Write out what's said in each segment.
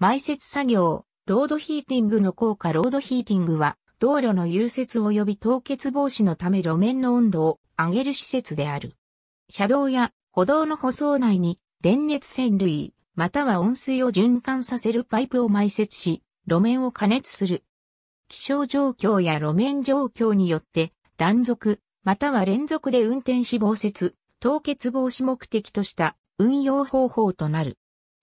埋設作業、ロードヒーティングの効果ロードヒーティングは、道路の融雪及び凍結防止のため路面の温度を上げる施設である。車道や歩道の舗装内に電熱線類、または温水を循環させるパイプを埋設し、路面を加熱する。気象状況や路面状況によって、断続、または連続で運転死亡雪、凍結防止目的とした運用方法となる。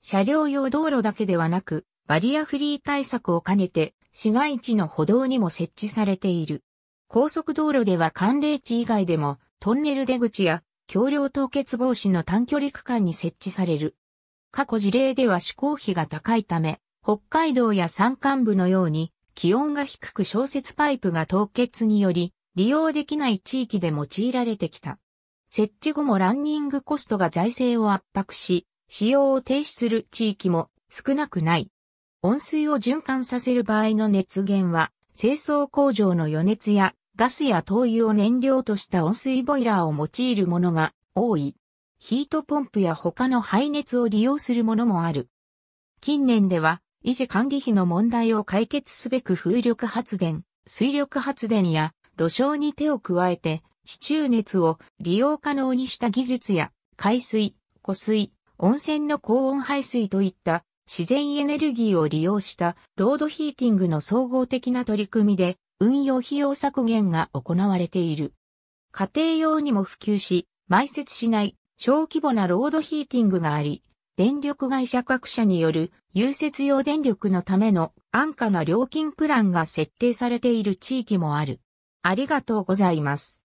車両用道路だけではなく、バリアフリー対策を兼ねて、市街地の歩道にも設置されている。高速道路では寒冷地以外でも、トンネル出口や、橋梁凍結防止の短距離区間に設置される。過去事例では施行費が高いため、北海道や山間部のように、気温が低く小雪パイプが凍結により、利用できない地域で用いられてきた。設置後もランニングコストが財政を圧迫し、使用を停止する地域も少なくない。温水を循環させる場合の熱源は、清掃工場の余熱やガスや灯油を燃料とした温水ボイラーを用いるものが多い。ヒートポンプや他の排熱を利用するものもある。近年では、維持管理費の問題を解決すべく風力発電、水力発電や路障に手を加えて、地中熱を利用可能にした技術や、海水、湖水、温泉の高温排水といった自然エネルギーを利用したロードヒーティングの総合的な取り組みで運用費用削減が行われている。家庭用にも普及し、埋設しない小規模なロードヒーティングがあり、電力会社各社による融雪用電力のための安価な料金プランが設定されている地域もある。ありがとうございます。